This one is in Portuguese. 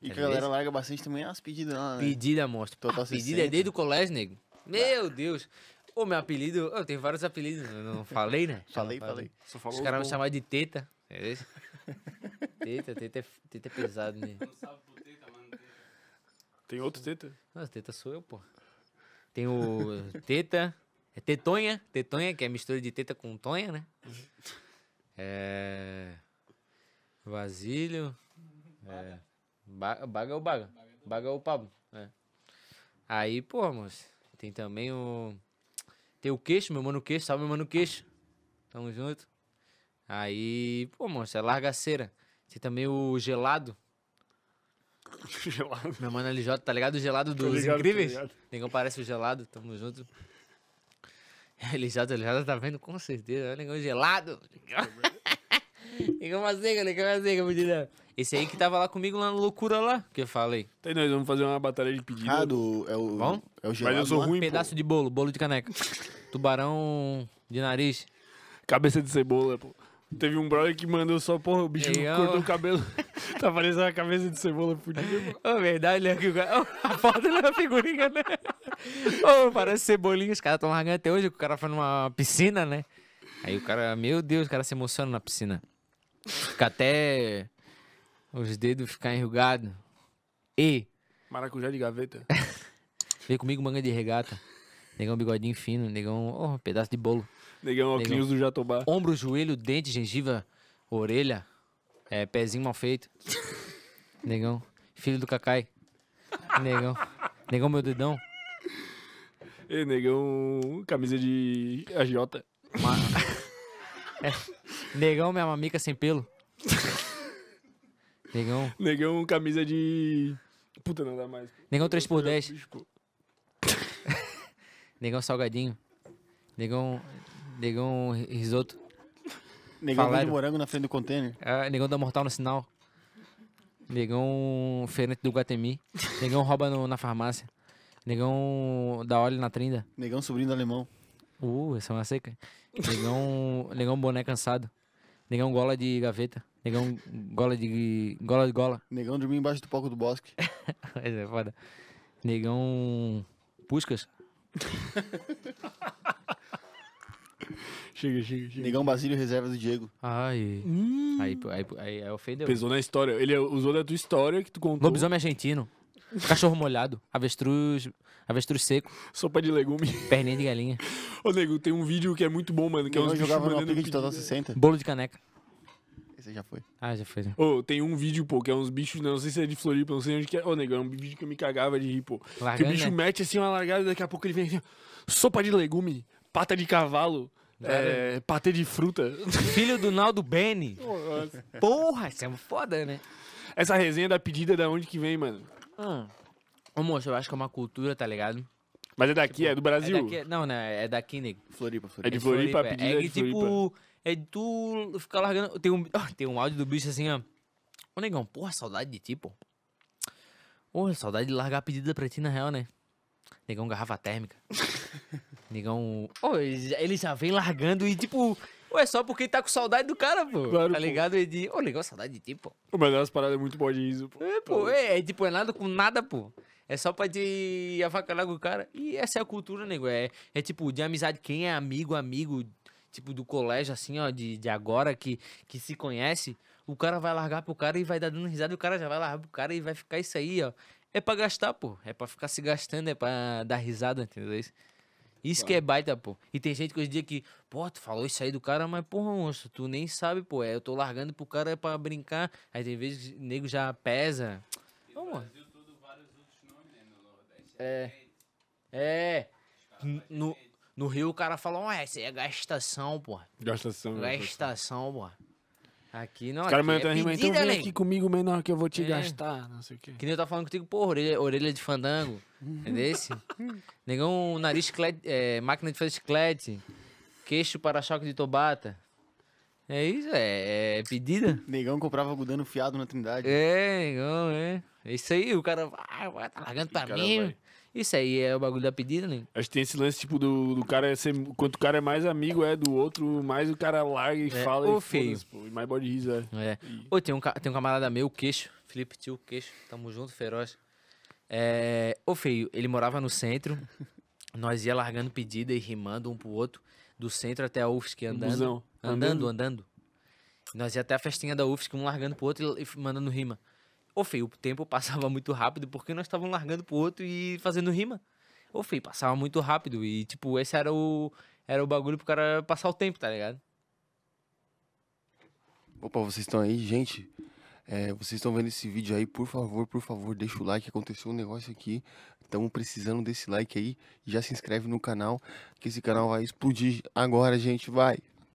E que a galera larga bastante também as pedidas lá, né? Pedida, monstro. Total pedida é desde o colégio, nego. Meu Deus. O meu apelido, eu tenho vários apelidos, não falei, né? falei, falei, Os caras me chamavam de Teta. É isso? teta, teta é, teta é pesado, né? Não sabe por Teta, mano. Tem outro Teta? Não, Teta sou eu, pô. Tem o Teta, é Tetonha, Tetonha, que é mistura de Teta com Tonha, né? É... Vasílio. É... Baga, baga é o Baga. É baga é o Pablo. É. Aí, pô, moço. Tem também o. Tem o Queixo, meu mano Queixo. Salve, meu mano Queixo. Tamo junto. Aí, pô, moço, é largaceira. Tem também o Gelado. gelado. Meu mano LJ, tá ligado? O gelado dos ligado, incríveis? Negão parece o gelado, tamo junto. LJ, LJ tá vendo com certeza. Né, negão gelado que eu fazer, galera? O que eu fazer, Capitão? Esse aí que tava lá comigo lá na Loucura lá, que eu falei. Tá aí, nós vamos fazer uma batalha de pedido. Ah, do, é o. Vamos? É o gelado, Mas eu sou ruim, Pedaço pô. de bolo, bolo de caneca. Tubarão de nariz. Cabeça de cebola, pô. Teve um brother que mandou só, porra, o bicho eu... cortou o cabelo. tá parecendo uma cabeça de cebola fudida, pô. Oh, verdade, né? cara... a foto não é uma figurinha, né? parece cebolinha. Os caras tão largando até hoje, que o cara foi numa piscina, né? Aí o cara, meu Deus, o cara se emociona na piscina. Fica até os dedos ficar enrugados. E. Maracujá de gaveta. Vem comigo manga de regata. Negão bigodinho fino, negão, oh, um pedaço de bolo. Negão óculos do Jatobá. Ombro, joelho, dente, gengiva, orelha, é, pezinho mal feito. negão, filho do Cacai. Negão, negão meu dedão. E negão, camisa de agiota. Mas... É. Negão, minha mamica sem pelo. Negão. Negão, camisa de. Puta, não dá mais. Negão 3x10. Negão salgadinho. Negão. Negão risoto. Negão de morango na frente do container. Ah, é, negão da mortal no sinal. Negão ferente do Guatemi. Negão rouba no, na farmácia. Negão da óleo na trinda. Negão sobrinho do alemão. Uh, essa é uma seca. Negão, negão boné cansado. Negão gola de gaveta. Negão gola de. gola de gola. Negão dormir embaixo do palco do bosque. Mas é foda. Negão. Puscas. chega, chega, chega. Negão Basílio reserva do Diego. Ai. Hum. Aí, aí, aí, aí ofendeu. Pesou na história. Ele usou da tua história que tu contou. Lobisomem argentino. Cachorro molhado, avestruz, avestruz seco. Sopa de legume. Perninha de galinha. Ô, nego, tem um vídeo que é muito bom, mano. Que é uns jogava no pique de Total 60. Bolo de caneca. Esse já foi. Ah, já foi. Ô, tem um vídeo, pô, que é uns bichos, não sei se é de Floripa, não sei onde que é. Ô, nego, é um vídeo que eu me cagava de rir, pô. Largando, que o né? bicho né? mete assim uma largada e daqui a pouco ele vem assim, sopa de legume, pata de cavalo. É, patê de fruta. Filho do Naldo Bene. Porra, isso é foda, né? Essa resenha da pedida da onde que vem, mano? Ah. Ô, moço, eu acho que é uma cultura, tá ligado? Mas é daqui, tipo, é do Brasil? É daqui, não, né? É daqui, nego. Floripa, Floripa. É de Floripa, é. É é de Floripa, tipo, é, é, é de tipo. Floripa. É de tu ficar largando. Tem um, tem um áudio do bicho assim, ó. Ô, negão, porra, saudade de ti, pô. Porra, saudade de largar a pedida pra ti, na real, né? Negão, garrafa térmica. negão. Ô, ele já vem largando e, tipo, ou é só porque tá com saudade do cara, pô. Claro, tá ligado? Pô. de, ô, oh, legal, saudade de ti, pô. Mas é umas paradas muito boas isso, pô. É, pô, é, é, tipo, é nada com nada, pô. É só pra te avacalhar com o cara. E essa é a cultura, nego. É, é tipo, de amizade, quem é amigo, amigo, tipo, do colégio, assim, ó, de, de agora, que, que se conhece, o cara vai largar pro cara e vai dar dando risada, e o cara já vai largar pro cara e vai ficar isso aí, ó. É pra gastar, pô. É pra ficar se gastando, é pra dar risada, entendeu? Isso claro. que é baita, pô. E tem gente que hoje em dia que, pô, tu falou isso aí do cara, mas porra, moço, tu nem sabe, pô. É, eu tô largando pro cara pra brincar. Aí tem vezes que o nego já pesa. Ô, mano. Né, é. É. é. No, no Rio o cara fala, ué, isso aí é gastação, pô. Gastação. Gastação, pô. Aqui não, Os caras aqui é então vem além. aqui comigo menor que eu vou te é. gastar, não sei o quê. Que nem eu tava falando contigo, porra, orelha, orelha de fandango, é desse Negão, nariz, chiclete, é, máquina de fazer chiclete, queixo para choque de tobata. É isso, é, é pedida. Negão comprava algodão fiado na Trindade. É, negão, é. É isso aí, o cara vai, ah, vai tá largando pra mim. vai. Isso aí é o bagulho da pedida, né? Acho que tem esse lance, tipo, do, do cara ser. Quanto o cara é mais amigo é do outro, mais o cara larga e É, fala ô, e feio. pô, e mais bode riso, é. É. Ô, tem um, tem um camarada meu, o Queixo, Felipe Tio Queixo, tamo junto, feroz. É, ô, feio, ele morava no centro nós ia largando pedida e rimando um pro outro, do centro até a UFSC andando. Andando, andando. andando. Nós ia até a festinha da UFSC, um largando pro outro e mandando rima. Ô, Fê, o tempo passava muito rápido porque nós estávamos largando pro outro e fazendo rima. Ô, Fê, passava muito rápido. E, tipo, esse era o, era o bagulho pro cara passar o tempo, tá ligado? Opa, vocês estão aí, gente? É, vocês estão vendo esse vídeo aí, por favor, por favor, deixa o like. Aconteceu um negócio aqui, estamos precisando desse like aí. Já se inscreve no canal, que esse canal vai explodir agora, gente. Vai!